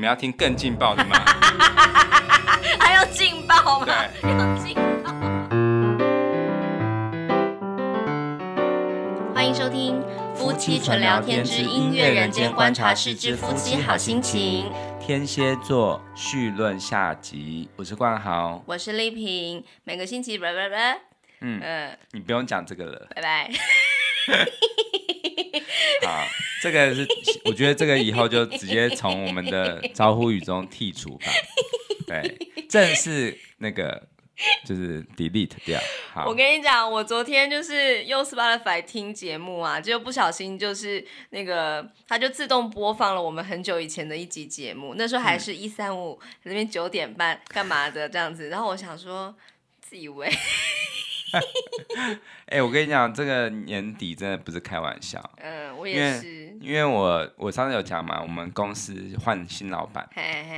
你们要听更劲爆的吗？还要劲爆吗？欢迎收听《夫妻纯聊天之音乐人间观察室之夫妻好心情》。天蝎座绪论下集，我是冠豪，我是丽萍。每个星期，拜拜拜。嗯嗯，你不用讲这个了，拜拜。好。这个是，我觉得这个以后就直接从我们的招呼语中剔除吧，对，正式那个就是 delete 掉。我跟你讲，我昨天就是用 Spotify 听节目啊，就不小心就是那个它就自动播放了我们很久以前的一集节目，那时候还是一三五那边九点半干嘛的这样子，然后我想说自以为，哎，我跟你讲，这个年底真的不是开玩笑，嗯，我也是。因为我我上次有讲嘛，我们公司换新老板，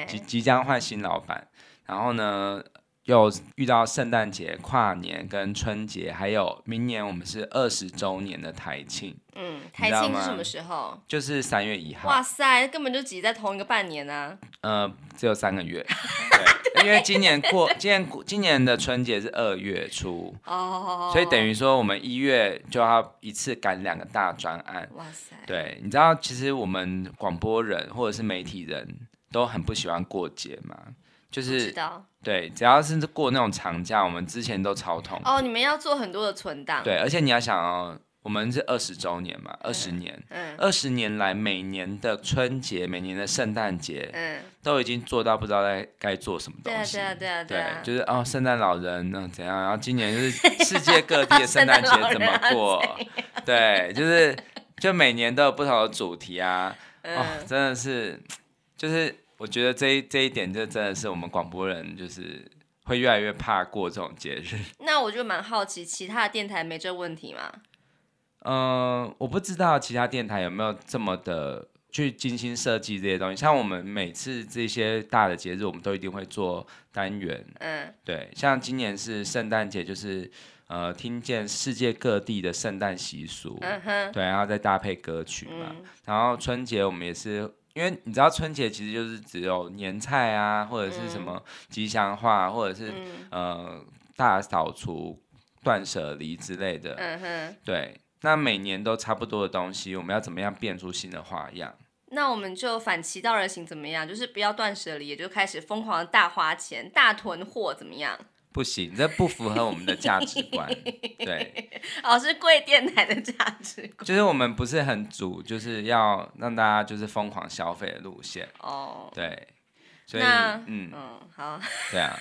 即即将换新老板，然后呢。有遇到圣诞节、跨年跟春节，还有明年我们是二十周年的台庆。嗯，台庆什么时候？就是三月一号。哇塞，根本就挤在同一个半年呢。呃，只有三个月。对，因为今年过，今年过，今年的春节是二月初。哦。所以等于说，我们一月就要一次赶两个大专案。哇塞。对，你知道，其实我们广播人或者是媒体人都很不喜欢过节嘛。就是，对，只要是过那种长假，我们之前都超痛。哦，你们要做很多的存档。对，而且你要想哦，我们是二十周年嘛，二十年，嗯，二十年来每年的春节，每年的圣诞节，都已经做到不知道该该做什么东西。对啊，对啊，对啊。对，就是哦，圣诞老人那怎样？然后今年就是 世界各地的圣诞节怎么过？对，就是就每年都有不同的主题啊，真的是就是。我觉得这一这一点就真的是我们广播人，就是会越来越怕过这种节日。那我就蛮好奇，其他电台没这问题吗？嗯，我不知道其他电台有没有这么的去精心设计这些东西。像我们每次这些大的节日，我们都一定会做单元。嗯，对。像今年是圣诞节，就是呃，听见世界各地的圣诞习俗。嗯哼。对，然后再搭配歌曲嘛。然后春节我们也是。因为你知道春节其实就是只有年菜啊，或者是什么吉祥话，或者是呃大扫除、断舍离之类的。嗯哼，对，那每年都差不多的东西，我们要怎么样变出新的花样？那我们就反其道而行，怎么样？就是不要断舍离，也就开始疯狂大花钱、大囤货，怎么样？不行，这不符合我们的价值观。对，哦，是贵电台的价值观，就是我们不是很主，就是要让大家就是疯狂消费的路线。哦，对，所以嗯，好，对啊，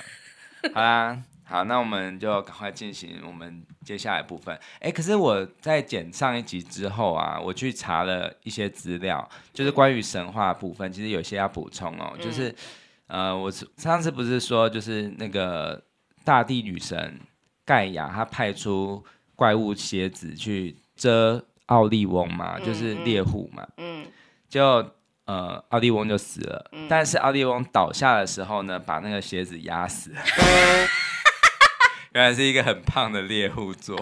好啊，好，那我们就赶快进行我们接下来部分。哎，可是我在剪上一集之后啊，我去查了一些资料，就是关于神话部分，其实有些要补充哦。就是呃，我上次不是说就是那个。大地女神盖亚她派出怪物蝎子去遮奥利翁嘛，就是猎户嘛，嗯，就呃奥利翁就死了，但是奥利翁倒下的时候呢，把那个蝎子压死了，原来是一个很胖的猎户座。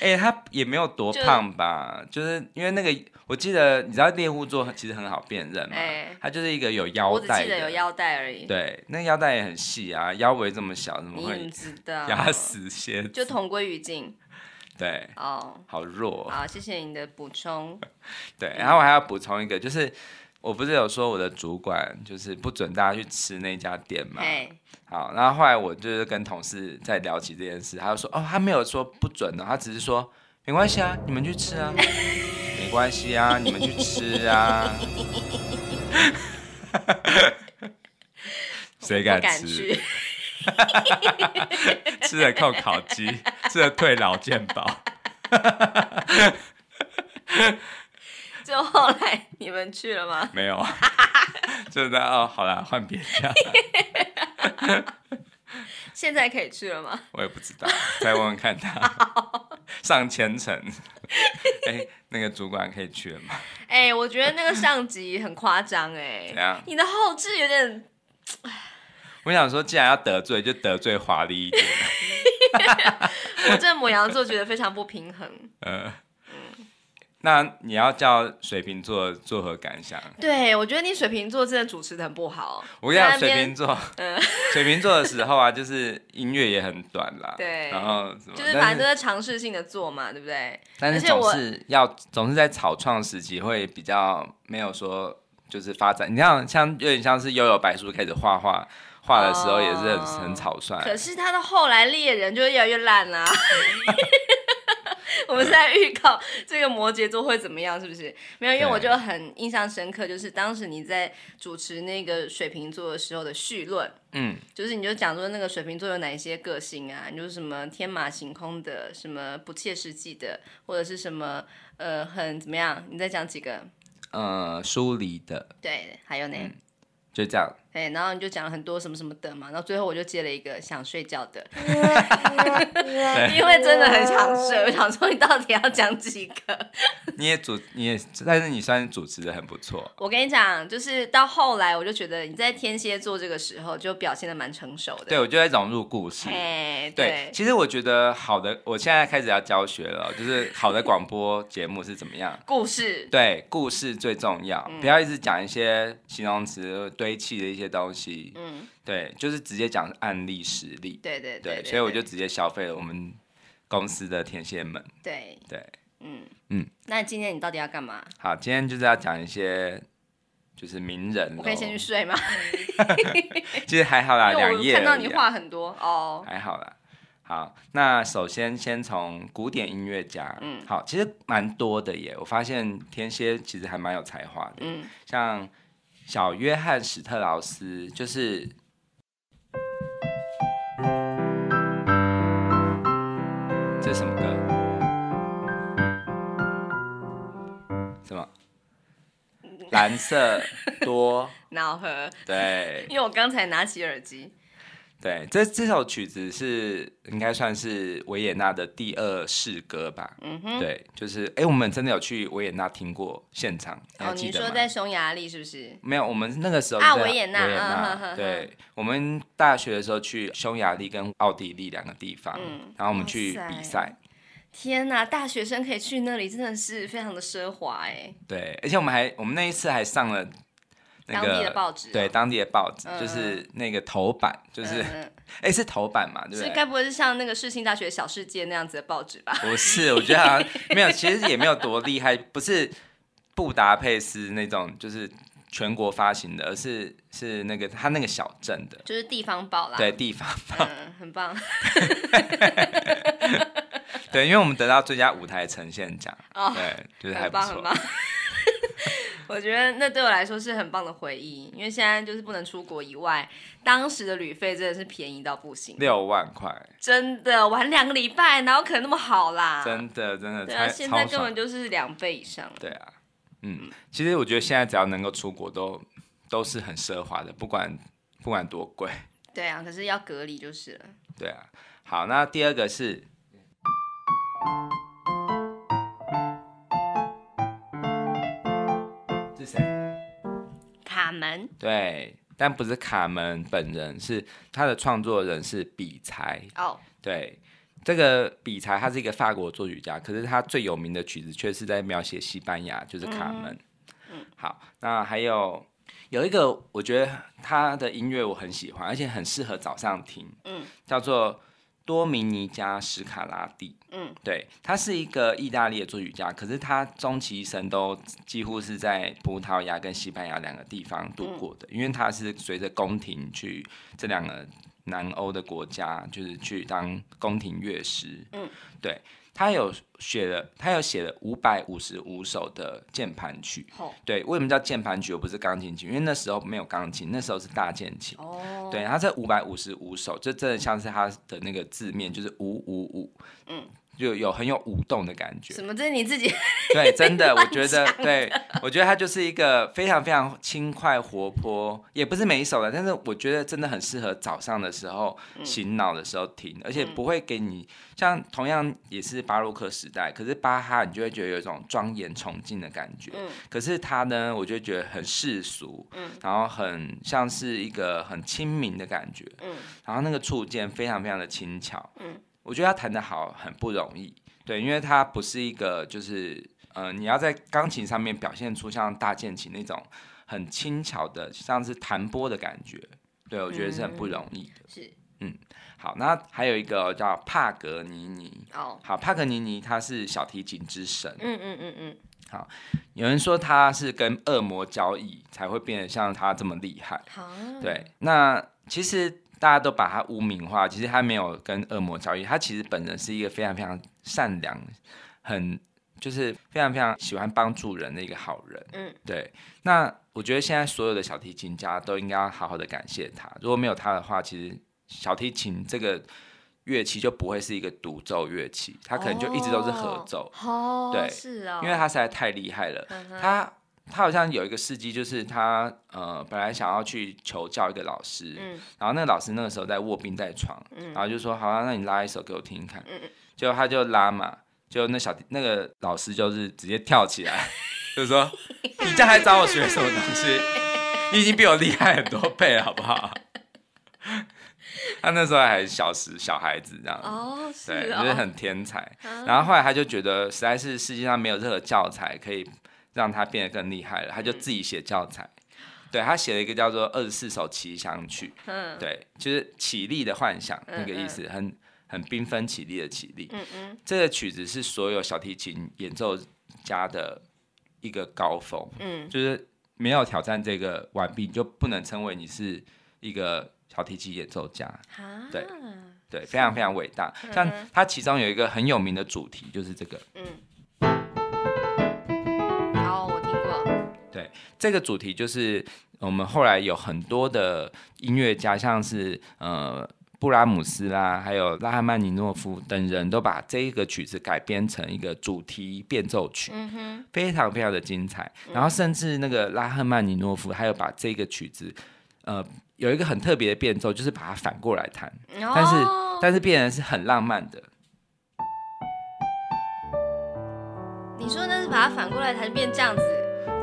哎，他也没有多胖吧？就是因为那个，我记得你知道猎户座其实很好辨认嘛，他就是一个有腰带，有腰带而已。对，那腰带也很细啊，腰围这么小，怎么会压死蝎就同归于尽。对，哦，好弱。好，谢谢你的补充。对，然后我还要补充一个，就是我不是有说我的主管就是不准大家去吃那家店吗？好，那后来我就是跟同事在聊起这件事，他就说，哦，他没有说不准的，他只是说没关系啊，你们去吃啊，没关系啊，你们去吃啊，谁敢吃？吃了扣烤鸡，吃了退老健保。就后来你们去了吗？没有啊，就在哦。好了，换别家。现在可以去了吗？我也不知道，再问问看他。上千层，哎，那个主管可以去了吗？哎，我觉得那个上级很夸张，哎，你的后置有点。我想说，既然要得罪，就得罪华丽一点。我这摩羯座觉得非常不平衡。呃那你要叫水瓶座作何感想？对我觉得你水瓶座真的主持的很不好。我跟你讲，水瓶座，嗯，水瓶座的时候啊，就是音乐也很短啦。对，然后什么？就是反正都在尝试性的做嘛，对不对？但是总是要总是在草创时期会比较没有说就是发展。你像像有点像是悠悠白书开始画画画的时候也是很很草率，可是他的后来猎人就越来越烂了。我们是在预告这个摩羯座会怎么样，是不是？没有，因为我就很印象深刻，就是当时你在主持那个水瓶座的时候的序论，嗯，就是你就讲说那个水瓶座有哪一些个性啊？你就什么天马行空的，什么不切实际的，或者是什么呃很怎么样？你再讲几个？呃，疏离的。对，还有呢，就这样。哎，然后你就讲了很多什么什么的嘛，然后最后我就接了一个想睡觉的，因为真的很想睡。我想说，你到底要讲几个？你也主，你也，但是你算是主持的很不错。我跟你讲，就是到后来，我就觉得你在天蝎座这个时候就表现的蛮成熟的。对，我就在融入故事。哎，对，其实我觉得好的，我现在开始要教学了，就是好的广播节目是怎么样？故事，对，故事最重要，不要一直讲一些形容词堆砌的一些。东西，嗯，对，就是直接讲案例实例，对对对，所以我就直接消费了我们公司的天蝎们，对对，嗯嗯。那今天你到底要干嘛？好，今天就是要讲一些就是名人，我可以先去睡吗？其实还好啦，两页看到你话很多哦，还好啦。好，那首先先从古典音乐家，嗯，好，其实蛮多的耶。我发现天蝎其实还蛮有才华的，嗯，像。小约翰·史特劳斯，就是，这是什么歌？什么？蓝色多 脑核？对，因为我刚才拿起耳机。对，这这首曲子是应该算是维也纳的第二世歌吧。嗯哼，对，就是哎，我们真的有去维也纳听过现场。哦，你说在匈牙利是不是？没有，我们那个时候啊，维也纳。维也纳。对，我们大学的时候去匈牙利跟奥地利两个地方，然后我们去比赛。天呐，大学生可以去那里，真的是非常的奢华哎。对，而且我们还，我们那一次还上了。当地的报纸，对当地的报纸，就是那个头版，就是哎，是头版嘛？就是该不会是像那个世新大学小世界那样子的报纸吧？不是，我觉得好像 没有，其实也没有多厉害，不是布达佩斯那种，就是全国发行的，而是是那个他那个小镇的，就是地方报啦。对地方报，很棒。对，因为我们得到最佳舞台呈现奖，对，就是很棒，很棒。我觉得那对我来说是很棒的回忆，因为现在就是不能出国以外，当时的旅费真的是便宜到不行，六万块，真的玩两个礼拜，哪有可能那么好啦？真的，真的，对啊，现在根本就是两倍以上。对啊，嗯，其实我觉得现在只要能够出国，都都是很奢华的，不管不管多贵。对啊，可是要隔离就是了。对啊，好，那第二个是。这是谁？卡门。对，但不是卡门本人，是他的创作人是比才。哦，对，这个比才他是一个法国作曲家，可是他最有名的曲子却是在描写西班牙，就是卡门。嗯，好，那还有有一个，我觉得他的音乐我很喜欢，而且很适合早上听。嗯，叫做。多米尼加·斯卡拉蒂，嗯，对，他是一个意大利的作曲家，可是他终其一生都几乎是在葡萄牙跟西班牙两个地方度过的，因为他是随着宫廷去这两个南欧的国家，就是去当宫廷乐师，嗯，对。他有写了，他有写了五百五十五首的键盘曲。对，为什么叫键盘曲而不是钢琴曲？因为那时候没有钢琴，那时候是大键琴。对，他这五百五十五首，这真的像是他的那个字面，就是五五五，嗯。就有很有舞动的感觉，什么这是你自己？对，真的，我觉得，对我觉得它就是一个非常非常轻快活泼，也不是每一首的，但是我觉得真的很适合早上的时候醒脑的时候听，而且不会给你像同样也是巴洛克时代，可是巴哈你就会觉得有一种庄严崇敬的感觉，嗯，可是他呢，我就觉得很世俗，嗯，然后很像是一个很亲民的感觉，嗯，然后那个触键非常非常的轻巧，嗯。我觉得他弹的好很不容易，对，因为他不是一个就是，嗯，你要在钢琴上面表现出像大键琴那种很轻巧的，像是弹拨的感觉，对，我觉得是很不容易的。是，嗯，好，那还有一个叫帕格尼尼。哦，好，帕格尼尼他是小提琴之神。嗯嗯嗯嗯。好，有人说他是跟恶魔交易才会变得像他这么厉害。好。对，那其实。大家都把他污名化，其实他没有跟恶魔遭遇。他其实本人是一个非常非常善良，很就是非常非常喜欢帮助人的一个好人。嗯，对。那我觉得现在所有的小提琴家都应该要好好的感谢他。如果没有他的话，其实小提琴这个乐器就不会是一个独奏乐器，他可能就一直都是合奏。哦，对，是啊，因为他实在太厉害了。他。他好像有一个事迹，就是他呃本来想要去求教一个老师，然后那个老师那个时候在卧病在床，然后就说：“好啊，那你拉一首给我听听看。”就他就拉嘛，就那小那个老师就是直接跳起来，就说：“你这还找我学什么东西？你已经比我厉害很多倍，好不好？” 他那时候还小时小孩子这样哦对，就是很天才。然后后来他就觉得，实在是世界上没有任何教材可以。让他变得更厉害了，他就自己写教材，对他写了一个叫做《二十四首奇想曲》，嗯，对，就是起立的幻想那个意思，很很缤纷起立的起立。嗯嗯，这个曲子是所有小提琴演奏家的一个高峰，嗯，就是没有挑战这个完毕，你就不能称为你是一个小提琴演奏家，对，对，非常非常伟大，像他其中有一个很有名的主题就是这个，嗯。这个主题就是我们后来有很多的音乐家，像是呃布拉姆斯啦，还有拉赫曼尼诺夫等人都把这一个曲子改编成一个主题变奏曲，嗯非常非常的精彩。然后甚至那个拉赫曼尼诺夫还有把这个曲子，呃，有一个很特别的变奏，就是把它反过来弹，但是但是变的是很浪漫的。你说那是把它反过来弹变这样子？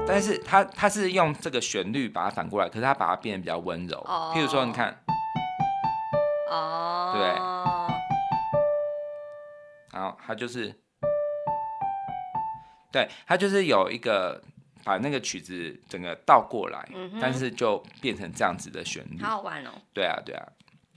但是他他是用这个旋律把它反过来，可是他把它变得比较温柔。哦。譬如说，你看，哦，对，然后他就是，对，他就是有一个把那个曲子整个倒过来，嗯但是就变成这样子的旋律。好好玩哦。对啊，对啊。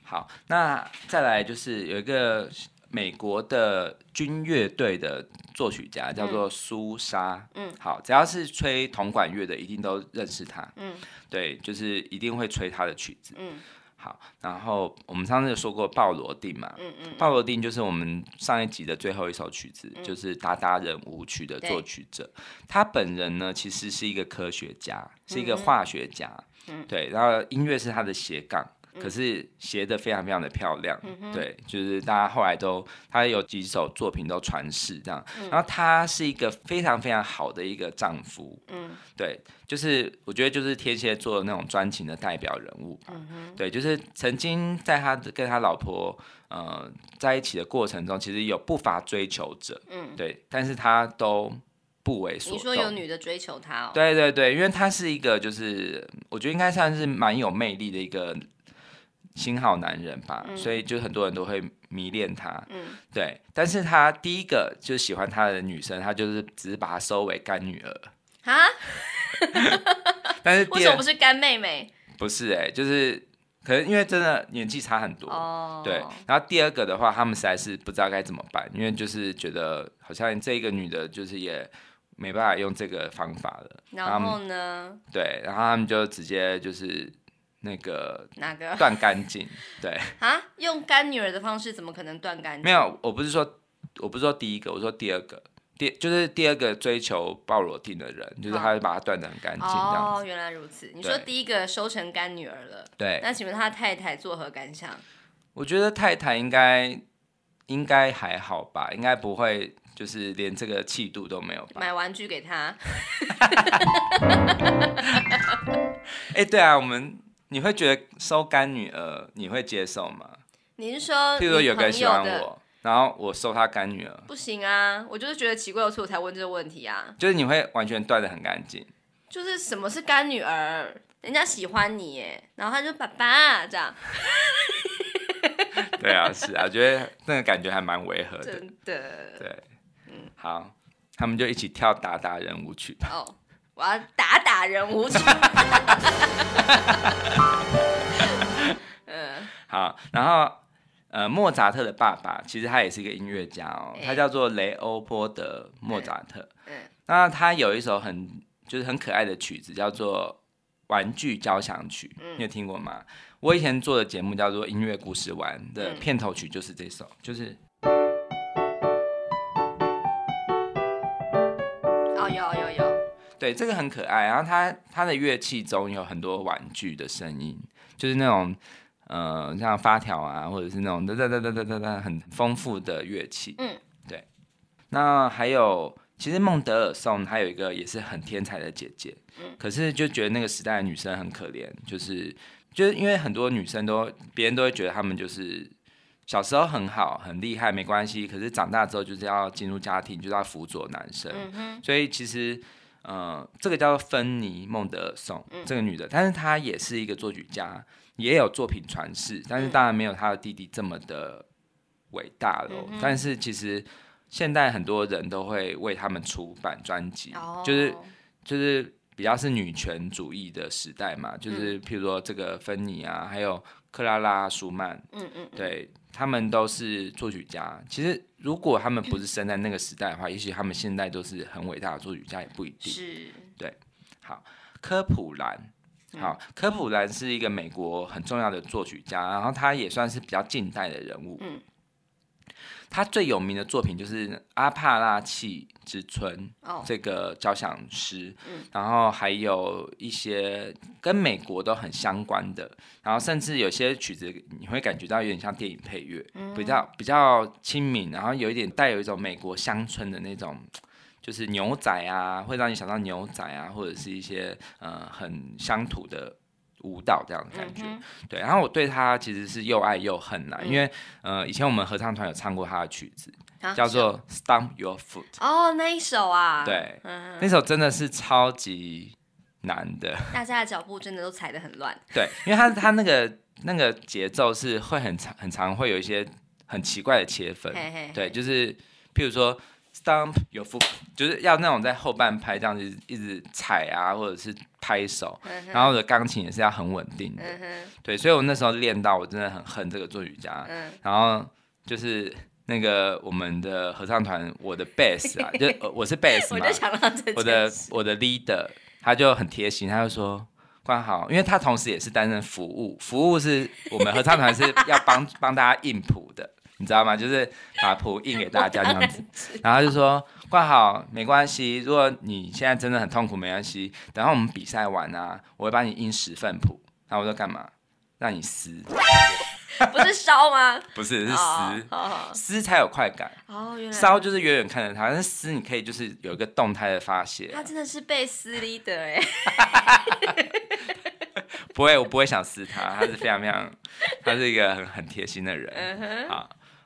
好，那再来就是有一个。美国的军乐队的作曲家叫做苏莎。嗯，好，只要是吹铜管乐的，一定都认识他，嗯，对，就是一定会吹他的曲子，嗯，好，然后我们上次说过鲍罗定嘛，嗯嗯，鲍罗定就是我们上一集的最后一首曲子，就是达达人舞曲的作曲者，他本人呢其实是一个科学家，是一个化学家，嗯，对，然后音乐是他的斜杠。可是写的非常非常的漂亮，对，就是大家后来都他有几首作品都传世这样，然后他是一个非常非常好的一个丈夫，嗯，对，就是我觉得就是天蝎座那种专情的代表人物，嗯对，就是曾经在他跟他老婆呃在一起的过程中，其实有不乏追求者，嗯，对，但是他都不为所你说有女的追求他哦？对对对，因为他是一个就是我觉得应该算是蛮有魅力的一个。新好男人吧，所以就很多人都会迷恋他。嗯，对。但是他第一个就是喜欢他的女生，他就是只是把她收为干女儿。啊？但是为什么不是干妹妹？不是哎，就是可能因为真的年纪差很多。哦。对。然后第二个的话，他们实在是不知道该怎么办，因为就是觉得好像这一个女的，就是也没办法用这个方法了。然后呢？对，然后他们就直接就是。那个哪个断干净？对 啊，用干女儿的方式怎么可能断干净？没有，我不是说，我不是说第一个，我说第二个，第就是第二个追求抱裸丁的人，就是他把它断的很干净。哦，原来如此。你说第一个收成干女儿了，对。那请问他太太作何感想？我觉得太太应该应该还好吧，应该不会就是连这个气度都没有。买玩具给他。哎，对啊，我们。你会觉得收干女儿你会接受吗？你是说譬如说有个人喜欢我，然后我收他干女儿，不行啊！我就是觉得奇怪，我才问这个问题啊。就是你会完全断的很干净。就是什么是干女儿？人家喜欢你，然后他就爸爸这样。对啊，是啊，我觉得那个感觉还蛮违和的。真的。对。嗯。好，他们就一起跳达达人舞曲。哦。我要打打人无趣。嗯，好，然后呃，莫扎特的爸爸其实他也是一个音乐家哦，他叫做雷欧波德莫扎特。嗯，那他有一首很就是很可爱的曲子，叫做《玩具交响曲》，你有听过吗？我以前做的节目叫做《音乐故事玩》的片头曲就是这首，就是。哦，有对，这个很可爱。然后他他的乐器中有很多玩具的声音，就是那种呃，像发条啊，或者是那种哒哒哒哒哒哒哒，很丰富的乐器。嗯，对。那还有，其实孟德尔颂还有一个也是很天才的姐姐。嗯。可是就觉得那个时代的女生很可怜，就是就是因为很多女生都，别人都会觉得她们就是小时候很好、很厉害，没关系。可是长大之后就是要进入家庭，就要辅佐男生。嗯所以其实。呃，这个叫做芬妮·孟德尔松，这个女的，但是她也是一个作曲家，也有作品传世，但是当然没有她的弟弟这么的伟大了。但是其实现代很多人都会为他们出版专辑，就是就是比较是女权主义的时代嘛，就是譬如说这个芬妮啊，还有克拉拉·舒曼，嗯嗯，对。他们都是作曲家。其实，如果他们不是生在那个时代的话，也许他们现在都是很伟大的作曲家，也不一定。是对。好，科普兰，好，科普兰是一个美国很重要的作曲家，然后他也算是比较近代的人物。嗯，他最有名的作品就是《阿帕拉契》。之村，这个交响师，然后还有一些跟美国都很相关的，然后甚至有些曲子你会感觉到有点像电影配乐，比较比较亲民，然后有一点带有一种美国乡村的那种，就是牛仔啊，会让你想到牛仔啊，或者是一些呃很乡土的舞蹈这样的感觉。对，然后我对它其实是又爱又恨啊，因为呃以前我们合唱团有唱过他的曲子。叫做 Stomp Your Foot。哦，那一首啊，对，那首真的是超级难的。大家的脚步真的都踩得很乱。对，因为他他那个那个节奏是会很长很长，会有一些很奇怪的切分。对，就是譬如说 Stomp Your Foot，就是要那种在后半拍这样子一直踩啊，或者是拍手。然后的钢琴也是要很稳定的。对，所以我那时候练到我真的很恨这个做瑜伽。然后就是。那个我们的合唱团，我的 bass 啊，就我是 bass 嘛，我就想我的我的 leader 他就很贴心，他就说关好，因为他同时也是担任服务，服务是我们合唱团是要帮帮大家印谱的，你知道吗？就是把谱印给大家这样子，然后就说关好没关系，如果你现在真的很痛苦没关系，等下我们比赛完啊，我会帮你印十份谱，然后我说干嘛？让你撕。不是烧吗？不是，是撕，撕才有快感。哦，原来烧就是远远看着他，但撕你可以就是有一个动态的发泄。他真的是被撕的，哎。不会，我不会想撕他。他是非常非常，他是一个很很贴心的人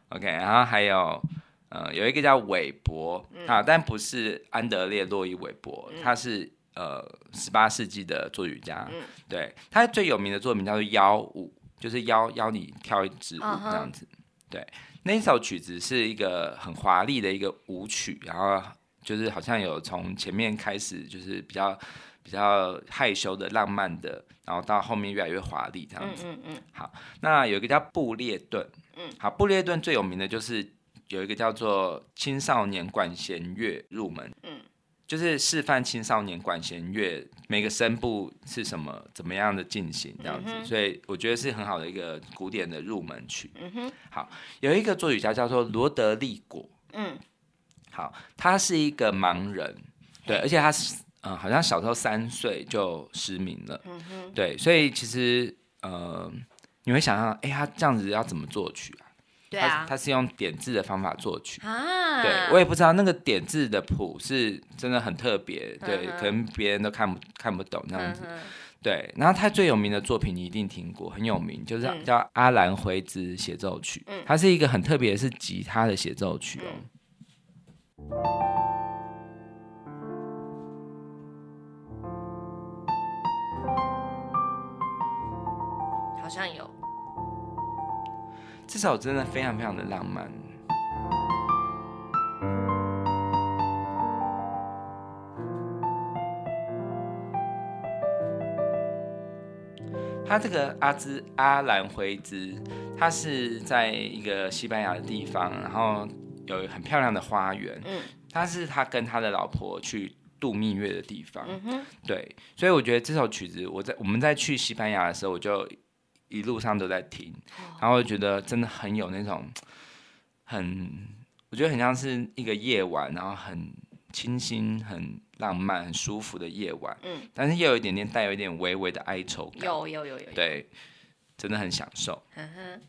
OK，然后还有，呃，有一个叫韦伯啊，但不是安德烈·洛伊韦伯，他是呃十八世纪的作曲家。嗯，对他最有名的作品叫做《幺五》。就是邀邀你跳一支舞这样子，对，那一首曲子是一个很华丽的一个舞曲，然后就是好像有从前面开始就是比较比较害羞的浪漫的，然后到后面越来越华丽这样子。嗯嗯嗯。好，那有一个叫布列顿。嗯。好，布列顿最有名的就是有一个叫做青少年管弦乐入门。嗯。就是示范青少年管弦乐每个声部是什么怎么样的进行这样子，所以我觉得是很好的一个古典的入门曲。嗯哼，好，有一个作曲家叫做罗德利果。嗯，好，他是一个盲人，对，而且他是嗯，好像小时候三岁就失明了。嗯哼，对，所以其实呃，你会想象，哎，他这样子要怎么作曲啊？对啊，他是用点字的方法作曲啊，对我也不知道那个点字的谱是真的很特别，对，可能别人都看不看不懂那样子，对，然后他最有名的作品你一定听过，很有名，就是叫《阿兰·回之协奏曲》，它是一个很特别是吉他的协奏曲哦，好像有。这首真的非常非常的浪漫。他这个阿兹阿兰灰兹，他是在一个西班牙的地方，然后有很漂亮的花园。嗯，他是他跟他的老婆去度蜜月的地方。嗯对，所以我觉得这首曲子，我在我们在去西班牙的时候，我就。一路上都在听，然后觉得真的很有那种很，我觉得很像是一个夜晚，然后很清新、很浪漫、很舒服的夜晚。嗯，但是又有一点点带有一点微微的哀愁感。有有有有，对，真的很享受。嗯哼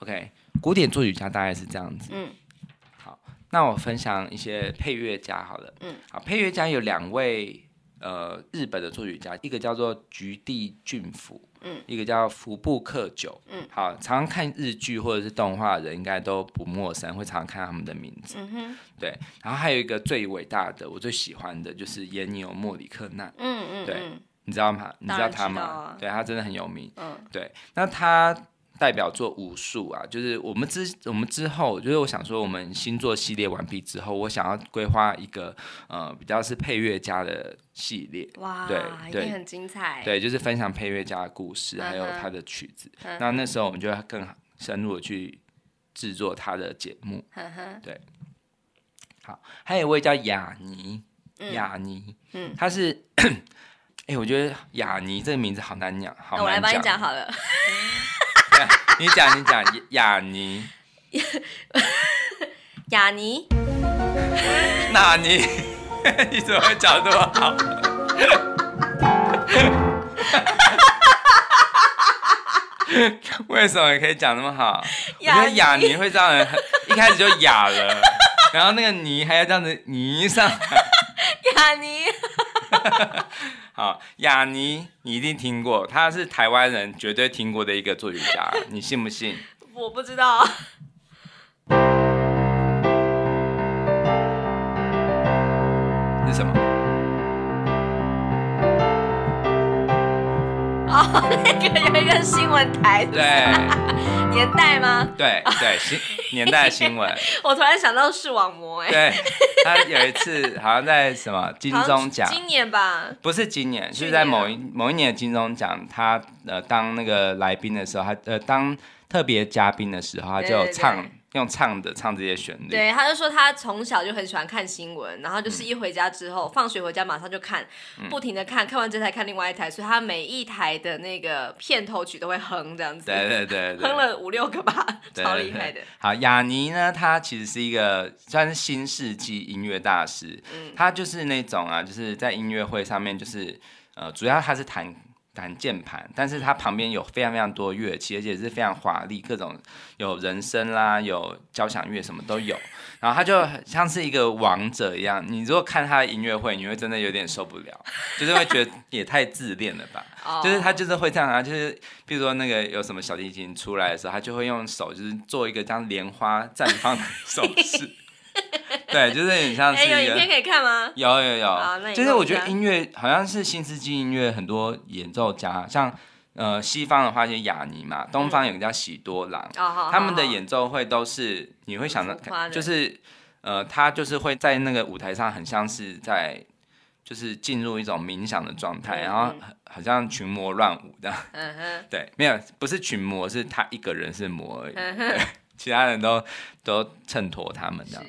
，OK，古典作曲家大概是这样子。嗯，好，那我分享一些配乐家好了。嗯，好，配乐家有两位，呃，日本的作曲家，一个叫做菊地俊夫。嗯，一个叫福布克酒，嗯，好，常常看日剧或者是动画的人应该都不陌生，会常常看到他们的名字，嗯哼，对，然后还有一个最伟大的，我最喜欢的就是演牛莫里克纳，嗯嗯，对，你知道吗？你知道他吗？对他真的很有名，嗯，对，那他。代表作武术啊，就是我们之我们之后，就是我想说，我们新作系列完毕之后，我想要规划一个呃比较是配乐家的系列。哇，对，对，很精彩。对，就是分享配乐家的故事，还有他的曲子。那那时候我们就会更深入的去制作他的节目。对。好，还有一位叫雅尼，雅尼，嗯，他是，哎，我觉得雅尼这个名字好难讲，好难讲，好了。你讲你讲雅尼，雅尼，纳尼？你怎么讲这么好？为什么你可以讲那么好？觉得雅尼会让人一开始就哑了，然后那个泥还要这样子泥上，雅尼。好，雅尼，你一定听过，他是台湾人，绝对听过的一个作曲家，你信不信？我不知道。是什么？哦，那个有一个新闻台，对。年代吗？对对，新年代新闻。我突然想到视网膜，哎，对，他有一次好像在什么金钟奖，今年吧？不是今年，是在某一某一年的金钟奖，他呃当那个来宾的时候，他呃当特别嘉宾的时候，他就唱。用唱的唱这些旋律，对，他就说他从小就很喜欢看新闻，然后就是一回家之后，放学回家马上就看，不停的看，看完这台看另外一台，所以他每一台的那个片头曲都会哼这样子，对对对，哼了五六个吧，超厉害的。好，雅尼呢，他其实是一个算是新世纪音乐大师，他就是那种啊，就是在音乐会上面就是呃，主要他是弹。弹键盘，但是它旁边有非常非常多乐器，而且是非常华丽，各种有人声啦，有交响乐什么都有。然后他就像是一个王者一样，你如果看他的音乐会，你会真的有点受不了，就是会觉得也太自恋了吧？就是他就是会这样啊，就是比如说那个有什么小提琴出来的时候，他就会用手就是做一个样莲花绽放的手势。对，就是很像。哎，有影片可以看吗？有有有，就是我觉得音乐好像是新世纪音乐，很多演奏家，像呃西方的话，就雅尼嘛；东方有个叫喜多郎，他们的演奏会都是你会想到，就是呃他就是会在那个舞台上，很像是在就是进入一种冥想的状态，然后好像群魔乱舞的。嗯 对，没有，不是群魔，是他一个人是魔而已。其他人都都衬托他们这样，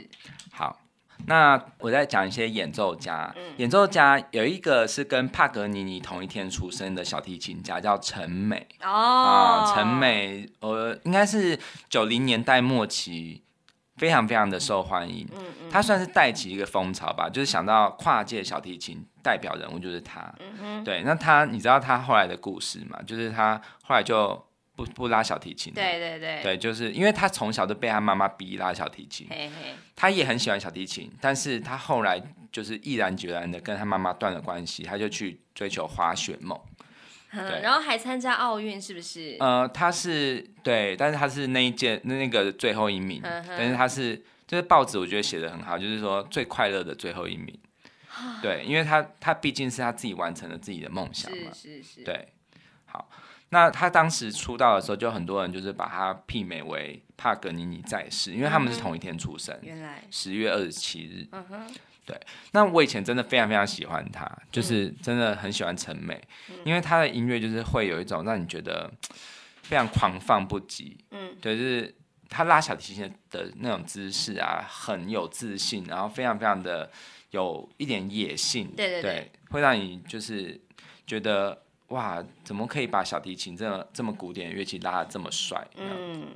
好，那我再讲一些演奏家。演奏家有一个是跟帕格尼尼同一天出生的小提琴家，叫陈美。哦，陈美，呃，应该是九零年代末期，非常非常的受欢迎。嗯他算是带起一个风潮吧，就是想到跨界小提琴代表人物就是他。对，那他，你知道他后来的故事吗？就是他后来就。不不拉小提琴，对对对，对，就是因为他从小都被他妈妈逼拉小提琴，他也很喜欢小提琴，但是他后来就是毅然决然的跟他妈妈断了关系，他就去追求滑雪梦，对，然后还参加奥运是不是？呃，他是对，但是他是那一届那那个最后一名，但是他是就是报纸我觉得写的很好，就是说最快乐的最后一名，对，因为他他毕竟是他自己完成了自己的梦想嘛，是是是，对，好。那他当时出道的时候，就很多人就是把他媲美为帕格尼尼在世，因为他们是同一天出生，原来十月二十七日。嗯哼，对。那我以前真的非常非常喜欢他，就是真的很喜欢陈美，因为他的音乐就是会有一种让你觉得非常狂放不羁。嗯，对，就是他拉小提琴的那种姿势啊，很有自信，然后非常非常的有一点野性。对对对，会让你就是觉得。哇，怎么可以把小提琴这么这么古典的乐器拉的这么帅？嗯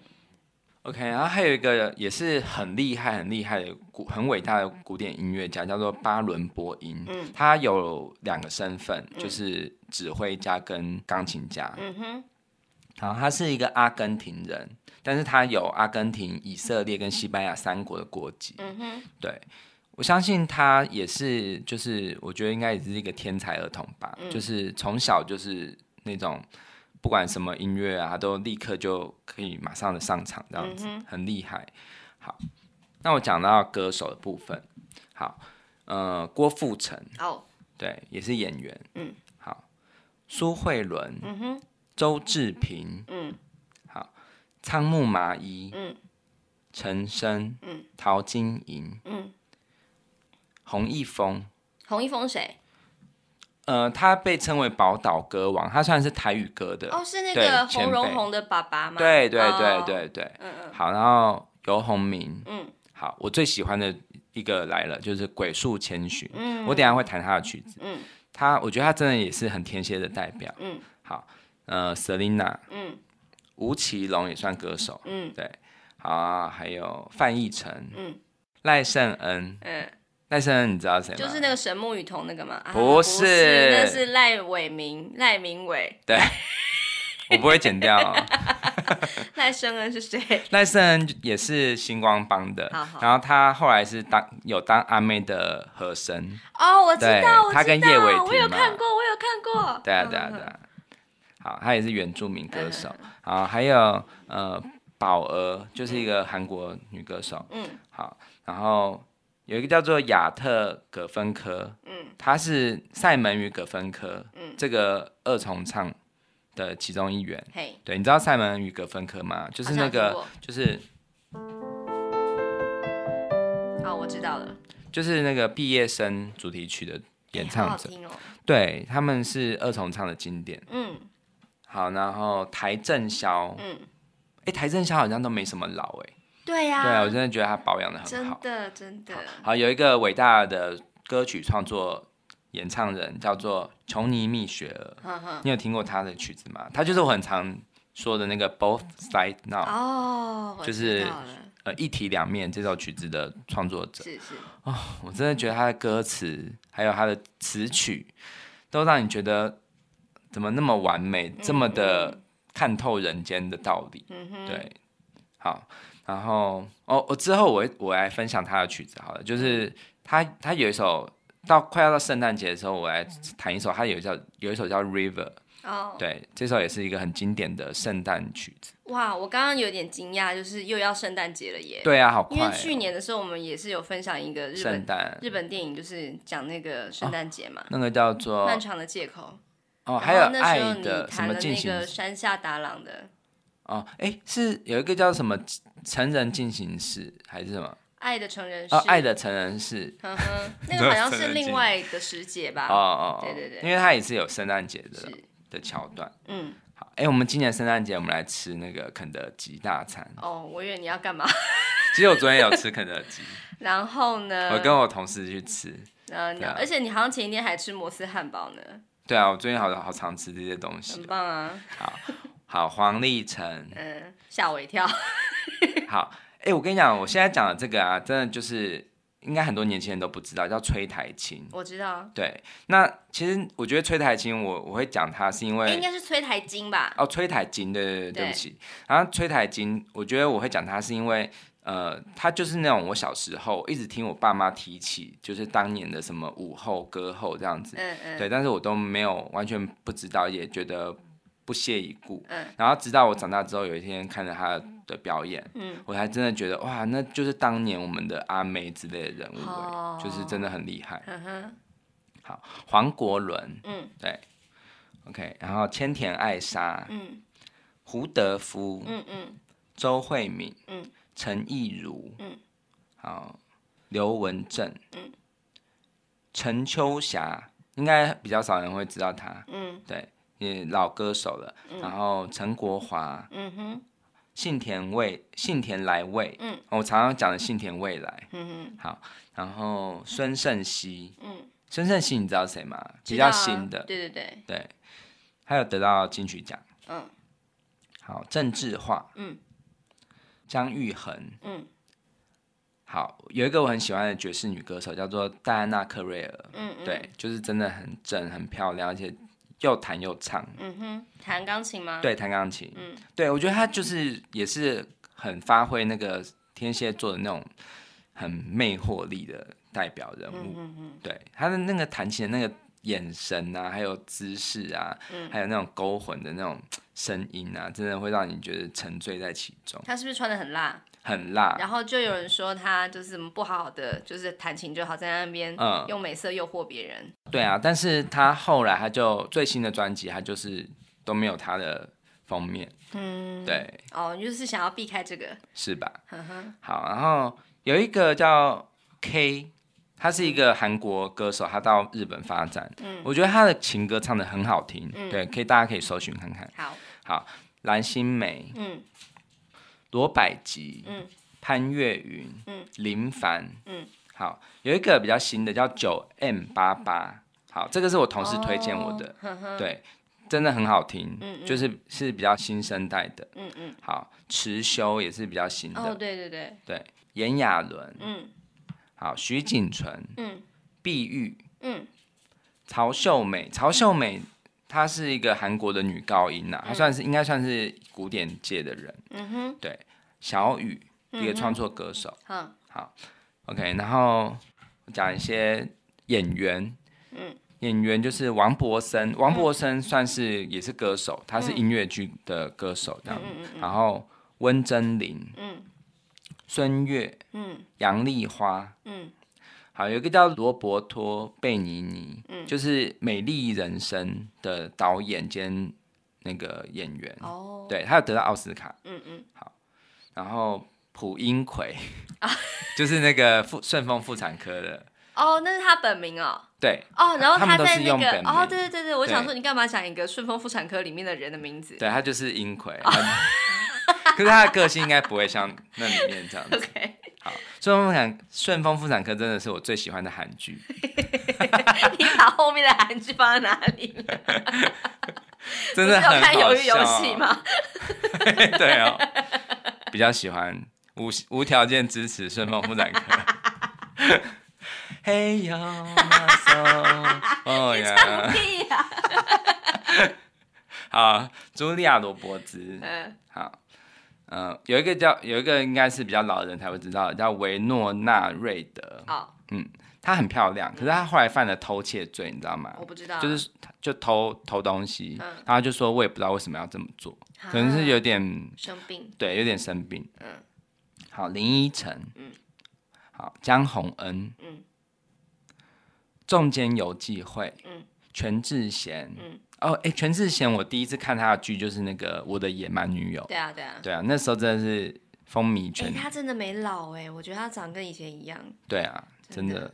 ，OK，然后还有一个也是很厉害、很厉害、的很伟大的古典音乐家，叫做巴伦波音。嗯，他有两个身份，就是指挥家跟钢琴家。嗯哼，然后他是一个阿根廷人，但是他有阿根廷、以色列跟西班牙三国的国籍。嗯哼，对。我相信他也是，就是我觉得应该也是一个天才儿童吧，就是从小就是那种不管什么音乐啊，他都立刻就可以马上的上场这样子，很厉害。好，那我讲到歌手的部分，好，呃，郭富城，哦，对，也是演员，嗯，好，苏慧伦，嗯哼，周志平，嗯，好，仓木麻衣，嗯，陈升，嗯，陶晶莹，嗯。洪一峰，洪一峰谁？呃，他被称为宝岛歌王，他算是台语歌的，哦，是那个洪荣宏的爸爸吗？对对对对对。嗯嗯。好，然后尤鸿明，嗯，好，我最喜欢的一个来了，就是鬼宿千寻，嗯，我等下会弹他的曲子，嗯，他我觉得他真的也是很天蝎的代表，嗯，好，呃，Selina，嗯，吴奇隆也算歌手，嗯，对，好，还有范逸臣，嗯，赖圣恩，嗯。赖声恩，你知道谁吗？就是那个神木雨桐那个吗？不是，那是赖伟明、赖明伟。对，我不会剪掉。赖声恩是谁？赖声恩也是星光帮的，然后他后来是当有当阿妹的和声。哦，我知道，我知道，我有看过，我有看过。对啊，对啊，对啊。好，他也是原住民歌手。好，还有呃，宝儿就是一个韩国女歌手。嗯，好，然后。有一个叫做亚特葛芬科，嗯，他是塞门与葛芬科，嗯，这个二重唱的其中一员。嘿，对，你知道塞门与葛芬科吗？就是那个，就是，好，我知道了。就是那个毕业生主题曲的演唱者。好哦。对，他们是二重唱的经典。嗯。好，然后台正宵，嗯，哎，台正宵好像都没什么老哎。对呀，对啊，我真的觉得他保养的很好。真的，真的。好，有一个伟大的歌曲创作演唱人叫做琼尼蜜雪儿。你有听过他的曲子吗？他就是我很常说的那个 Both Side Now，哦，就是呃，一体两面这首曲子的创作者，是是。哦，我真的觉得他的歌词还有他的词曲，都让你觉得怎么那么完美，这么的看透人间的道理。嗯对，好。然后，哦，我之后我我来分享他的曲子好了，就是他他有一首到快要到圣诞节的时候，我来弹一首，他有叫有一首叫《River》哦，对，这首也是一个很经典的圣诞曲子。哇，我刚刚有点惊讶，就是又要圣诞节了耶！对啊，好快。因为去年的时候我们也是有分享一个日本日本电影，就是讲那个圣诞节嘛。那个叫做《漫长的借口》。哦，还有那时候你弹的那个山下达郎的。哦，哎，是有一个叫什么成人进行式还是什么爱的成人？哦、爱的成人式，那个好像是 另外的时节吧？哦哦，对对对，因为它也是有圣诞节的的桥段。嗯，好，哎，我们今年圣诞节我们来吃那个肯德基大餐。哦，我以为你要干嘛？其实我昨天有吃肯德基，然后呢，我跟我同事去吃。嗯，而且你好像前一天还吃摩斯汉堡呢。对啊，我最近好好常吃这些东西，很棒啊！好。好，黄立成，吓我一跳。好，哎，我跟你讲，我现在讲的这个啊，真的就是应该很多年轻人都不知道，叫吹台琴。我知道。对，那其实我觉得吹台琴，我我会讲它是因为应该是吹台金吧。哦，吹台金对对对，对不起。然后吹台金，我觉得我会讲它是因为，呃，它就是那种我小时候一直听我爸妈提起，就是当年的什么舞后歌后这样子。嗯嗯。对，但是我都没有完全不知道，也觉得。不屑一顾，嗯，然后直到我长大之后，有一天看着他的表演，嗯，我才真的觉得哇，那就是当年我们的阿梅之类的人物，就是真的很厉害。嗯哼，好，黄国伦，嗯，对，OK，然后千田爱莎，嗯，胡德夫，嗯嗯，周慧敏，嗯，陈亦如，嗯，好，刘文正，嗯，陈秋霞应该比较少人会知道她，嗯，对。也老歌手了，然后陈国华，嗯哼，信田未，信田来未，嗯，我常常讲的信田未来，嗯哼，好，然后孙盛熙，嗯，孙盛熙你知道谁吗？比较新的，对对对，对，他有得到金曲奖，嗯，好，郑智化，嗯，张玉衡，嗯，好，有一个我很喜欢的爵士女歌手叫做戴安娜·克瑞尔，嗯嗯，对，就是真的很正很漂亮，而且。又弹又唱，嗯哼，弹钢琴吗？对，弹钢琴。嗯，对，我觉得他就是，也是很发挥那个天蝎座的那种很魅惑力的代表人物。嗯对他的那个弹琴的那个眼神啊，还有姿势啊，还有那种勾魂的那种声音啊，真的会让你觉得沉醉在其中。他是不是穿得很辣？很辣，然后就有人说他就是不好好的，就是弹琴就好，在那边嗯，用美色诱惑别人。对啊，但是他后来他就最新的专辑，他就是都没有他的封面，嗯，对。哦，就是想要避开这个，是吧？好，然后有一个叫 K，他是一个韩国歌手，他到日本发展。嗯，我觉得他的情歌唱的很好听，嗯，对，可以大家可以搜寻看看。好，好，蓝心美，嗯。罗百吉，嗯，潘越云，嗯，林凡，嗯，好，有一个比较新的叫九 M 八八，好，这个是我同事推荐我的，对，真的很好听，嗯，就是是比较新生代的，嗯嗯，好，池修也是比较新的，哦对对对，对，炎亚纶，嗯，好，徐锦存，嗯，碧玉，嗯，曹秀美，曹秀美。她是一个韩国的女高音呐，她算是应该算是古典界的人。嗯哼，对，小雨，一个创作歌手。嗯，好，OK。然后讲一些演员。嗯，演员就是王柏森，王柏森算是也是歌手，他是音乐剧的歌手这样。嗯嗯嗯。然后温真菱。嗯。孙悦，嗯。杨丽花。嗯。好，有个叫罗伯托·贝尼尼，嗯，就是《美丽人生》的导演兼那个演员，哦，对，他有得到奥斯卡，嗯嗯，好，然后普英奎，啊，就是那个妇顺丰妇产科的，哦，那是他本名哦，对，哦，然后他在那个，哦，对对对对，我想说你干嘛讲一个顺丰妇产科里面的人的名字？对，他就是英奎，可是他的个性应该不会像那里面这样子。顺丰妇产顺丰妇产科真的是我最喜欢的韩剧。你把后面的韩剧放在哪里？真的很看《鱿鱼游戏》吗？对哦，比较喜欢无无条件支持顺丰妇产科。Hey，you，oh，yeah，好，茱莉亚罗伯兹，嗯，好。嗯，有一个叫有一个应该是比较老的人才会知道，叫维诺纳瑞德。嗯，她很漂亮，可是她后来犯了偷窃罪，你知道吗？我不知道。就是就偷偷东西，然后就说我也不知道为什么要这么做，可能是有点生病。对，有点生病。嗯。好，林依晨。嗯。好，江洪恩。嗯。仲间有机会。嗯。全智贤。嗯。哦，哎，全智贤，我第一次看他的剧就是那个《我的野蛮女友》。对啊，对啊，对啊，那时候真的是风靡全。他真的没老哎，我觉得他长跟以前一样。对啊，真的。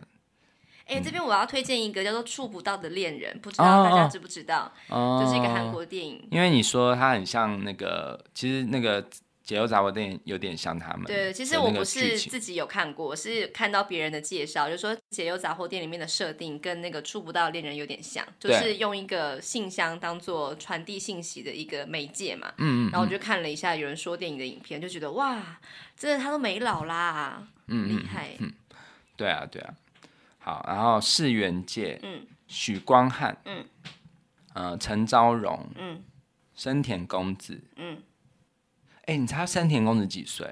哎，这边我要推荐一个叫做《触不到的恋人》，不知道大家知不知道？就是一个韩国电影。因为你说他很像那个，其实那个。解忧杂货店有点像他们。对，其实我不是自己有看过，我是看到别人的介绍，就说解忧杂货店里面的设定跟那个触不到恋人有点像，就是用一个信箱当做传递信息的一个媒介嘛。嗯嗯。然后我就看了一下有人说电影的影片，就觉得哇，真的他都没老啦，嗯嗯。厉害。嗯，对啊对啊。好，然后世元界，嗯，许光汉，嗯，呃，陈昭荣，嗯，生田恭子，嗯。哎，你猜山田公子几岁？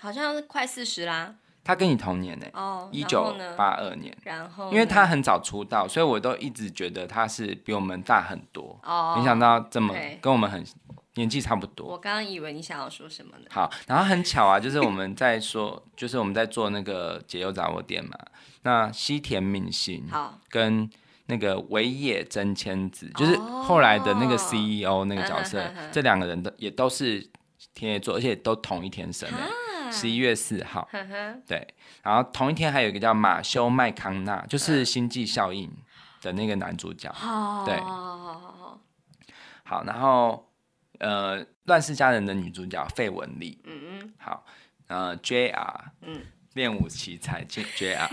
好像快四十啦。他跟你同年呢，哦，一九八二年。然后，因为他很早出道，所以我都一直觉得他是比我们大很多。哦，没想到这么跟我们很年纪差不多。我刚刚以为你想要说什么呢？好，然后很巧啊，就是我们在说，就是我们在做那个解忧杂货店嘛。那西田敏行，好跟那个尾野真千子，就是后来的那个 CEO 那个角色，这两个人都也都是。天蝎座，而且都同一天生的，十一月四号。对，然后同一天还有一个叫马修麦康纳，就是《星际效应》的那个男主角。对，好，然后呃，《乱世佳人》的女主角费雯丽。嗯嗯。好，呃，JR，嗯，练武奇才 JR。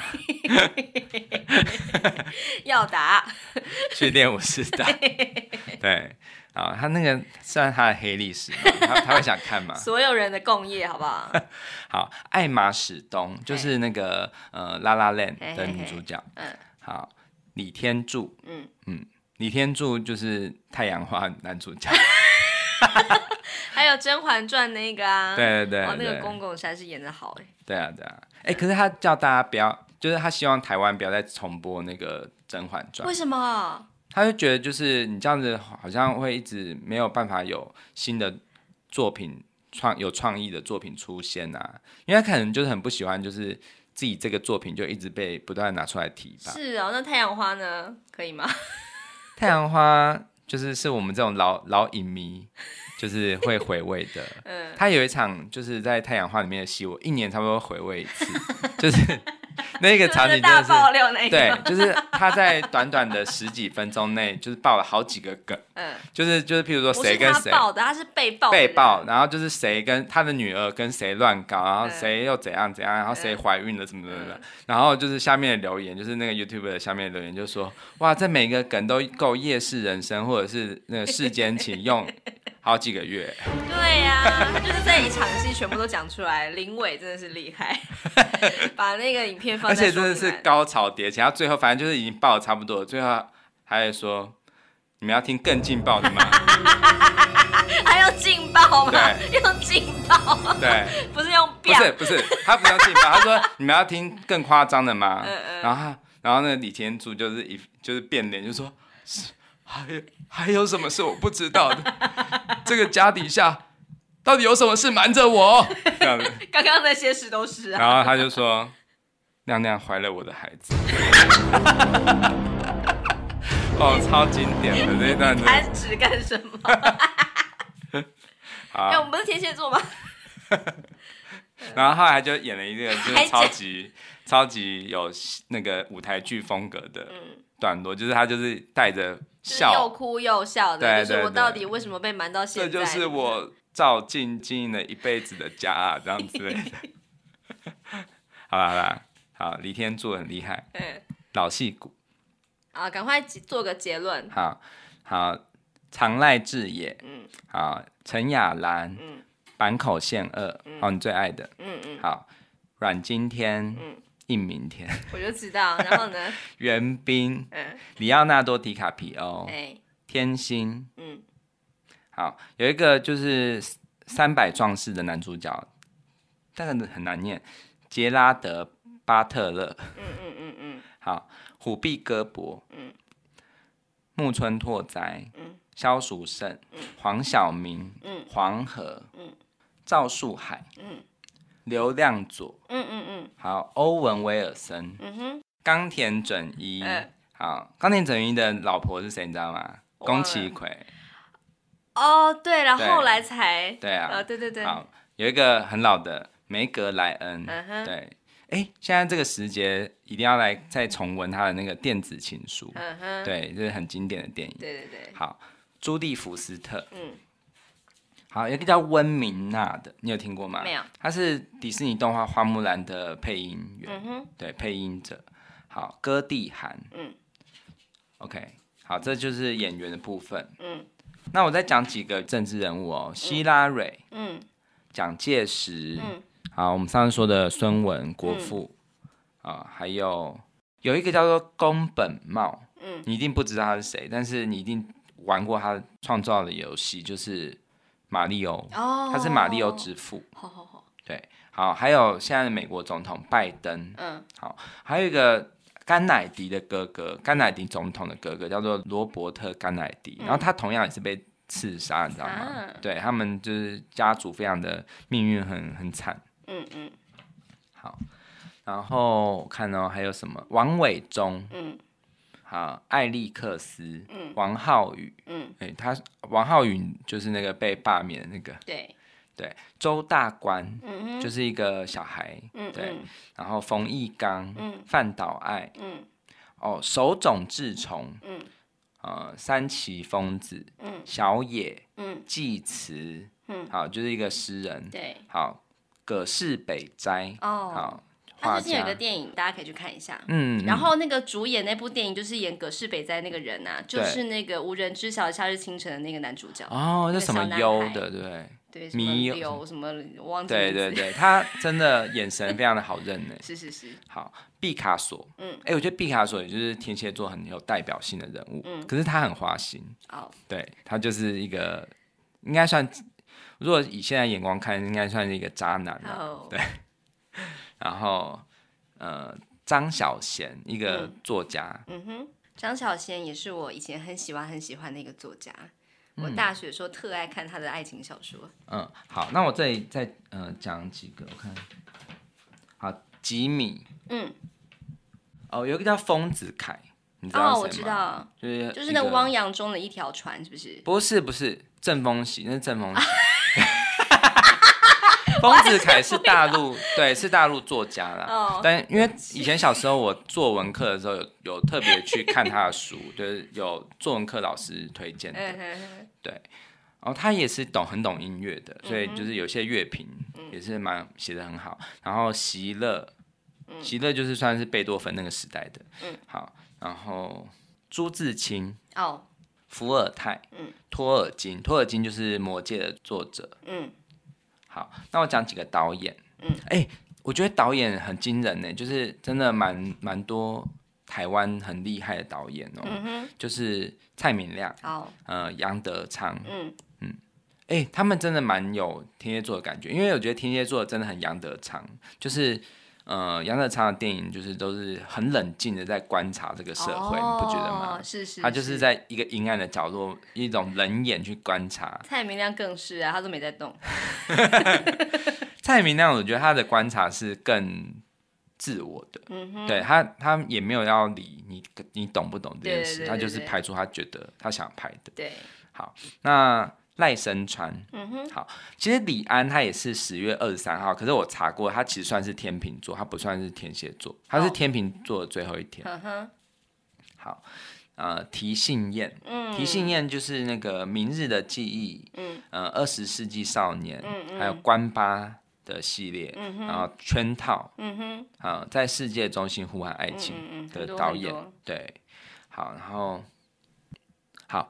要打。去练武是打，对。啊，他那个算他的黑历史嘛？他他会想看吗？所有人的共业，好不好？好，艾玛史东就是那个呃《拉拉链》的女主角。嗯。好，李天柱。嗯嗯。李天柱就是《太阳花》男主角。还有《甄嬛传》那个啊？对对对。那个公公在是演的好哎。对啊对啊，哎，可是他叫大家不要，就是他希望台湾不要再重播那个《甄嬛传》。为什么？他就觉得就是你这样子好像会一直没有办法有新的作品创有创意的作品出现啊，因为他可能就是很不喜欢就是自己这个作品就一直被不断拿出来提。是哦，那太阳花呢？可以吗？太阳花就是是我们这种老老影迷就是会回味的。嗯，他有一场就是在太阳花里面的戏，我一年差不多回味一次，就是。那个场景真的是，对，就是他在短短的十几分钟内，就是爆了好几个梗，嗯，就是就是，譬如说谁跟谁爆的，他是被爆，被爆，然后就是谁跟他的女儿跟谁乱搞，然后谁又怎样怎样，然后谁怀孕了怎么怎么的，然后就是下面的留言，就是那个 YouTube 的下面留言就说，哇，这每个梗都够夜市人生，或者是那个世间情用。好几个月，对呀，就是这一场戏全部都讲出来，林伟真的是厉害，把那个影片放。而且真的是高潮迭起，然后最后反正就是已经爆的差不多，最后他还说：“你们要听更劲爆的吗？” 还要劲爆吗？用劲爆？对，不是用，不是不是，他不用劲爆，他说你们要听更夸张的吗？然后然后呢，李天柱就是一就是变脸，就说。还还有什么是我不知道的？这个家底下到底有什么事瞒着我？刚刚那些事都是。然后他就说：“亮亮怀了我的孩子。”哦，超经典的那段子。孩指干什么？哎，我们不是天蝎座吗？然后后来就演了一个就是超级超级有那个舞台剧风格的段落，就是他就是带着。又哭又笑的，就是我到底为什么被瞒到现在？这就是 我照镜经营了一辈子的家，啊，这样子。好啦好啦，好，李天做很厉害，嗯，老戏骨。啊，赶快做个结论。好，好，长濑智也，嗯，好，陈雅兰，嗯，坂口宪二，哦，你最爱的，嗯嗯，好，阮经天，嗯。应明天，我就知道。然后呢？袁冰，嗯，里奥纳多·迪卡皮欧，天心，嗯，好，有一个就是三百壮士的男主角，但是很难念，杰拉德·巴特勒，嗯嗯嗯嗯，好，虎臂戈博，嗯，木村拓哉，嗯，萧淑慎，嗯，黄晓明，嗯，黄河，嗯，赵树海，嗯。流量左，嗯嗯嗯，好，欧文威尔森，嗯哼，冈田准一，好，冈田准一的老婆是谁？你知道吗？宫崎葵。哦，对了，后来才。对啊。啊，对对对。好，有一个很老的梅格莱恩，对，哎，现在这个时节一定要来再重温他的那个《电子情书》，对，这是很经典的电影。对对对。好，朱蒂福斯特。嗯。好，一个叫温明娜的，你有听过吗？没有，他是迪士尼动画《花木兰》的配音员，嗯对，配音者。好，歌地涵，嗯，OK，好，这就是演员的部分。嗯，那我再讲几个政治人物哦，希拉蕊，嗯，蒋介石，嗯，好，我们上次说的孙文国父，啊，还有有一个叫做宫本茂，嗯，你一定不知道他是谁，但是你一定玩过他创造的游戏，就是。马里奥，他是马里奥之父。好好好，对，好，还有现在的美国总统拜登，嗯，好，还有一个甘乃迪的哥哥，甘乃迪总统的哥哥叫做罗伯特甘乃迪，然后他同样也是被刺杀，你知道吗？对他们就是家族非常的命运很很惨。嗯嗯，好，然后看到还有什么王伟忠，嗯。啊，艾利克斯，嗯，王浩宇，嗯，哎，他王浩宇就是那个被罢免的那个，对，对，周大官，嗯嗯，就是一个小孩，对，然后冯义刚，嗯，范岛爱，嗯，哦，手冢治虫，嗯，呃，三崎丰子，嗯，小野，嗯，纪慈，嗯，好，就是一个诗人，对，好，葛饰北斋，哦，好。他最近有一个电影，大家可以去看一下。嗯，然后那个主演那部电影就是演《葛氏北斋那个人啊，就是那个《无人知晓夏日清晨》的那个男主角。哦，那什么优的，对对，迷游什么？对对对，他真的眼神非常的好认呢。是是是，好毕卡索。嗯，哎，我觉得毕卡索也就是天蝎座很有代表性的人物。嗯，可是他很花心。哦，对他就是一个应该算，如果以现在眼光看，应该算是一个渣男了。对。然后，呃，张小贤，一个作家。嗯哼，张小贤也是我以前很喜欢很喜欢的一个作家。我大学的时候特爱看他的爱情小说。嗯，好，那我这里再呃讲几个，我看。好，吉米。嗯。哦，有一个叫丰子恺。哦，我知道，就是就是那汪洋中的一条船，是不是？不是，不是，正方形，那是正方形。丰子恺是大陆，对，是大陆作家啦。但因为以前小时候我作文课的时候有有特别去看他的书，就是有作文课老师推荐的。对，然后他也是懂很懂音乐的，所以就是有些乐评也是蛮写的很好。然后席勒，席勒就是算是贝多芬那个时代的。嗯，好。然后朱自清，哦，伏尔泰，嗯，托尔金，托尔金就是《魔戒》的作者。嗯。好，那我讲几个导演，嗯，哎，我觉得导演很惊人呢，就是真的蛮蛮多台湾很厉害的导演哦，就是蔡明亮，哦，呃，杨德昌，嗯嗯，哎，他们真的蛮有天蝎座的感觉，因为我觉得天蝎座真的很杨德昌，就是。呃，杨德昌的电影就是都是很冷静的在观察这个社会，你不觉得吗？是是。他就是在一个阴暗的角落，一种冷眼去观察。蔡明亮更是啊，他都没在动。蔡明亮，我觉得他的观察是更自我的，对他，他也没有要理你，你懂不懂这件事？他就是拍出他觉得他想拍的。对。好，那。赖声川，嗯哼，好，其实李安他也是十月二十三号，可是我查过，他其实算是天秤座，他不算是天蝎座，他是天秤座最后一天。好，呃，提信燕，嗯，提信燕就是那个《明日的记忆》，嗯，呃，《二十世纪少年》，嗯，还有关八的系列，嗯然后《圈套》，嗯哼，啊，在世界中心呼唤爱情的导演，对，好，然后，好，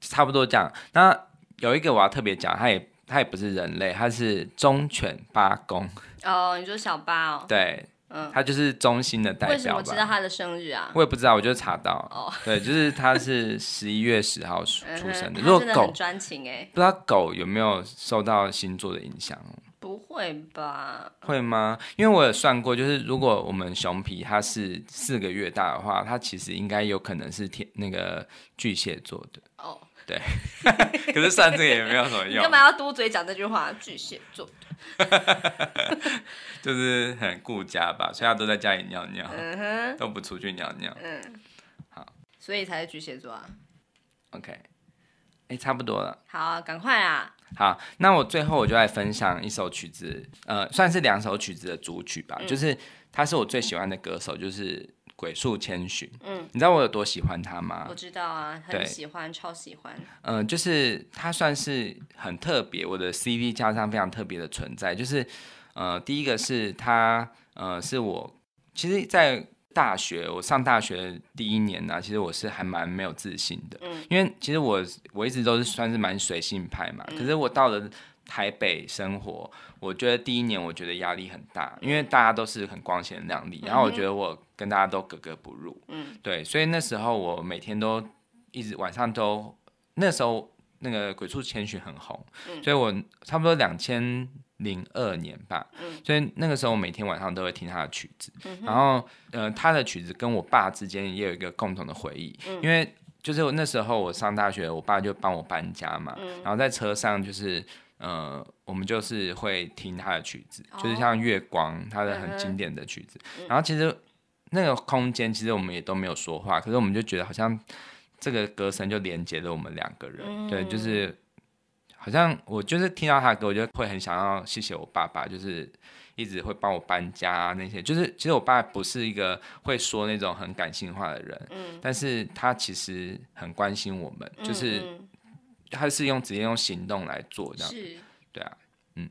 差不多这样，那。有一个我要特别讲，它也它也不是人类，它是忠犬八公。哦，你说小八哦？对，嗯，他就是忠心的代表。为什么知道他的生日啊？我也不知道，我就查到。哦，对，就是他是十一月十号出出 生的。如果狗专情哎，不知道狗有没有受到星座的影响？不会吧？会吗？因为我有算过，就是如果我们熊皮它是四个月大的话，它其实应该有可能是天那个巨蟹座的。哦。对，可是算这个也没有什么用。干嘛要嘟嘴讲这句话？巨蟹座，就是很顾家吧，所以都在家里尿尿，都不出去尿尿。嗯，好，所以才是巨蟹座啊。OK，哎，差不多了。好，赶快啊。好，那我最后我就来分享一首曲子，呃，算是两首曲子的主曲吧，就是他是我最喜欢的歌手，就是。《鬼宿千寻》，嗯，你知道我有多喜欢他吗？我知道啊，很喜欢，超喜欢。嗯，就是他算是很特别，我的 c v 加上非常特别的存在。就是，呃，第一个是他，呃，是我，其实在大学，我上大学第一年呢，其实我是还蛮没有自信的，因为其实我我一直都是算是蛮随性派嘛，可是我到了。台北生活，我觉得第一年我觉得压力很大，因为大家都是很光鲜亮丽，然后我觉得我跟大家都格格不入，嗯，对，所以那时候我每天都一直晚上都那时候那个鬼畜千寻很红，所以我差不多两千零二年吧，嗯，所以那个时候我每天晚上都会听他的曲子，然后呃他的曲子跟我爸之间也有一个共同的回忆，因为就是那时候我上大学，我爸就帮我搬家嘛，然后在车上就是。呃，我们就是会听他的曲子，就是像《月光》他的很经典的曲子。然后其实那个空间其实我们也都没有说话，可是我们就觉得好像这个歌声就连接了我们两个人。对，就是好像我就是听到他歌，我就会很想要谢谢我爸爸，就是一直会帮我搬家啊，那些。就是其实我爸不是一个会说那种很感性话的人，嗯，但是他其实很关心我们，就是。他是用直接用行动来做这样，对啊，嗯，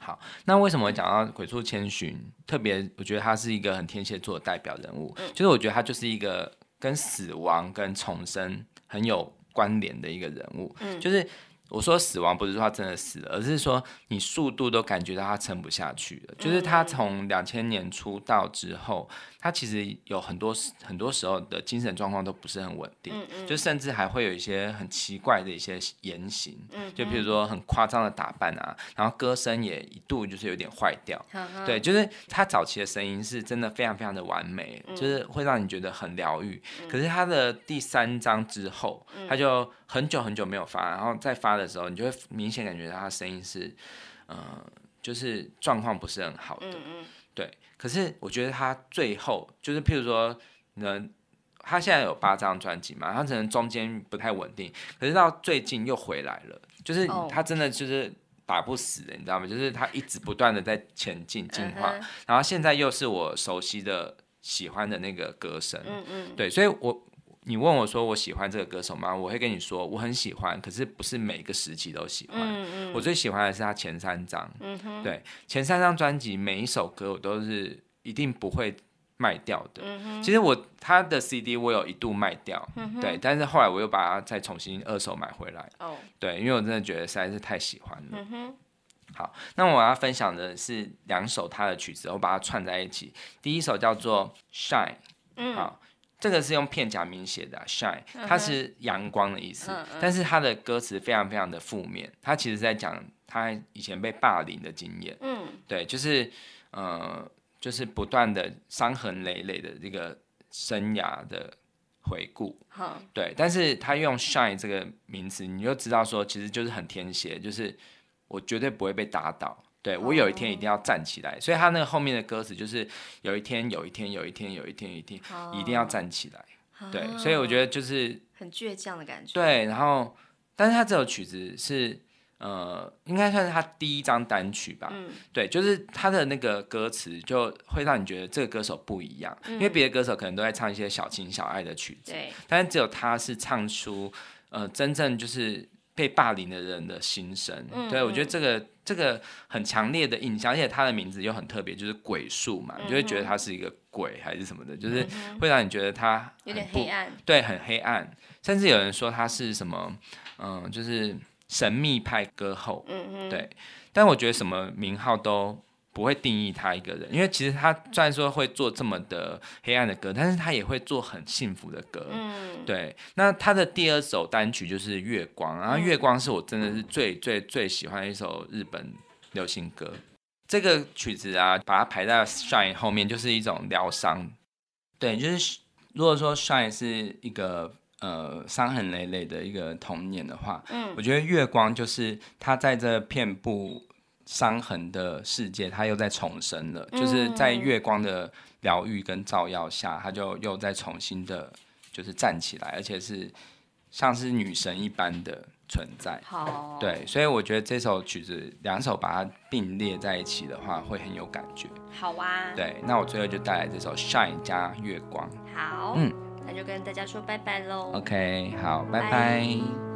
好，那为什么讲到鬼畜千寻，特别我觉得他是一个很天蝎座的代表人物，就是我觉得他就是一个跟死亡跟重生很有关联的一个人物，嗯，就是。我说死亡不是说他真的死了，而是说你速度都感觉到他撑不下去了。就是他从两千年出道之后，他其实有很多很多时候的精神状况都不是很稳定，就甚至还会有一些很奇怪的一些言行。嗯，就比如说很夸张的打扮啊，然后歌声也一度就是有点坏掉。对，就是他早期的声音是真的非常非常的完美，就是会让你觉得很疗愈。可是他的第三章之后，他就很久很久没有发，然后再发。的时候，你就会明显感觉到他声音是，嗯，就是状况不是很好的，嗯嗯，对。可是我觉得他最后就是，譬如说，能他现在有八张专辑嘛，他可能中间不太稳定，可是到最近又回来了，就是他真的就是打不死的，你知道吗？就是他一直不断的在前进进化，然后现在又是我熟悉的、喜欢的那个歌声，嗯嗯，对，所以我。你问我说我喜欢这个歌手吗？我会跟你说我很喜欢，可是不是每个时期都喜欢。嗯嗯。我最喜欢的是他前三张。嗯对，前三张专辑每一首歌我都是一定不会卖掉的。嗯其实我他的 CD 我有一度卖掉。嗯对，但是后来我又把它再重新二手买回来。哦。对，因为我真的觉得实在是太喜欢了。嗯好，那我要分享的是两首他的曲子，我把它串在一起。第一首叫做《Shine》。嗯。好。这个是用片假名写的，shine，它是阳光的意思，但是它的歌词非常非常的负面，它其实在讲他以前被霸凌的经验，嗯，对，就是，呃，就是不断的伤痕累累的这个生涯的回顾，好，对，但是他用 shine 这个名词，你就知道说，其实就是很天邪，就是我绝对不会被打倒。对，我有一天一定要站起来。所以他那个后面的歌词就是，有一天，有一天，有一天，有一天，一天一定要站起来。对，所以我觉得就是很倔强的感觉。对，然后，但是他这首曲子是，呃，应该算是他第一张单曲吧。嗯。对，就是他的那个歌词就会让你觉得这个歌手不一样，因为别的歌手可能都在唱一些小情小爱的曲子，但是只有他是唱出，呃，真正就是被霸凌的人的心声。嗯。对我觉得这个。这个很强烈的印象，而且他的名字又很特别，就是鬼术嘛，你就会觉得他是一个鬼还是什么的，就是会让你觉得他有点黑暗，对，很黑暗，甚至有人说他是什么，嗯，就是神秘派歌后，嗯，对，但我觉得什么名号都。不会定义他一个人，因为其实他虽然说会做这么的黑暗的歌，但是他也会做很幸福的歌。嗯，对。那他的第二首单曲就是《月光》，然后《月光》是我真的是最最最喜欢的一首日本流行歌。这个曲子啊，把它排在《shine》后面，就是一种疗伤。对，就是如果说《shine》是一个呃伤痕累累的一个童年的话，嗯，我觉得《月光》就是他在这片布。伤痕的世界，它又在重生了。就是在月光的疗愈跟照耀下，它就又在重新的，就是站起来，而且是像是女神一般的存在。好，对，所以我觉得这首曲子，两首把它并列在一起的话，会很有感觉。好啊，对，那我最后就带来这首《Shine 加月光》。好。嗯，那就跟大家说拜拜喽。OK，好，拜拜。